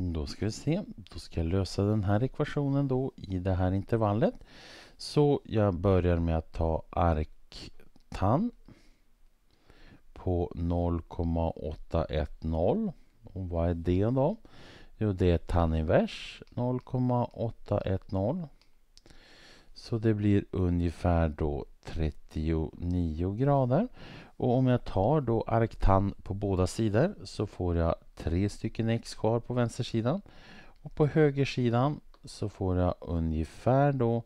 Mm, då ska vi se. Då ska jag lösa den här ekvationen då i det här intervallet. Så jag börjar med att ta arktan på 0,810. Och vad är det då? Jo, det är tan 0,810. Så det blir ungefär då 39 grader. Och om jag tar då arktan på båda sidor så får jag tre stycken x kvar på vänstersidan. Och på högersidan så får jag ungefär då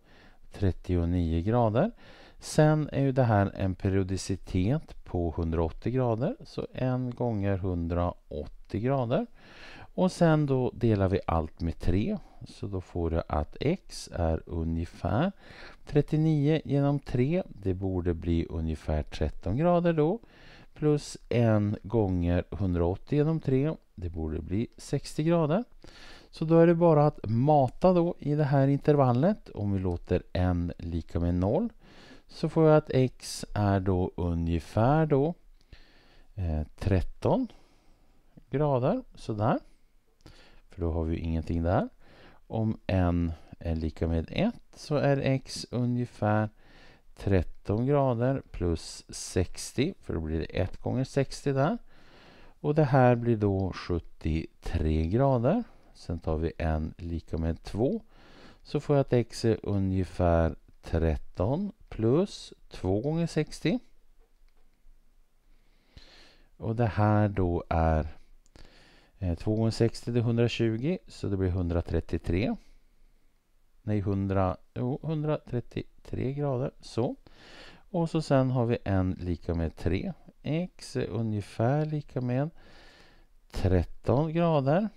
39 grader. Sen är ju det här en periodicitet på 180 grader, så en gånger 180 grader. Och sen då delar vi allt med 3. Så då får du att x är ungefär 39 genom 3. Det borde bli ungefär 13 grader då. Plus 1 gånger 180 genom 3. Det borde bli 60 grader. Så då är det bara att mata då i det här intervallet. Om vi låter n lika med 0 så får jag att x är då ungefär då eh, 13 grader, sådär. För då har vi ingenting där. Om n är lika med 1 så är x ungefär 13 grader plus 60. För då blir det 1 gånger 60 där. Och det här blir då 73 grader. Sen tar vi n lika med 2. Så får jag att x är ungefär 13 plus 2 gånger 60. Och det här då är 2 gånger 60 är 120 så det blir 133. Nej, 100, jo, 133 grader. Så. Och så sen har vi n lika med 3. x är ungefär lika med 13 grader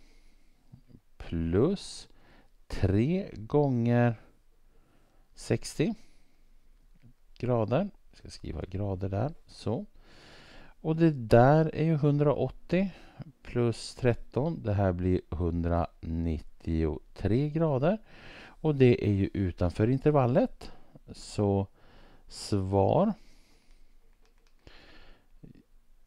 plus 3 gånger 60 grader. Jag ska skriva grader där. Så. Och det där är ju 180 plus 13. Det här blir 193 grader. Och det är ju utanför intervallet. Så svar.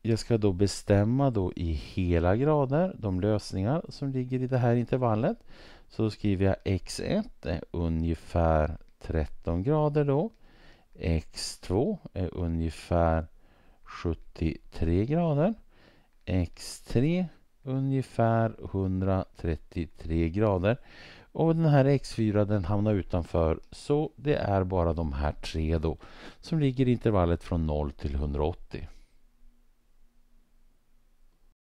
Jag ska då bestämma då i hela grader de lösningar som ligger i det här intervallet. Så skriver jag x1 är ungefär 13 grader då. x2 är ungefär 73 grader. X3 ungefär 133 grader. Och den här X4 den hamnar utanför så det är bara de här tre då som ligger i intervallet från 0 till 180.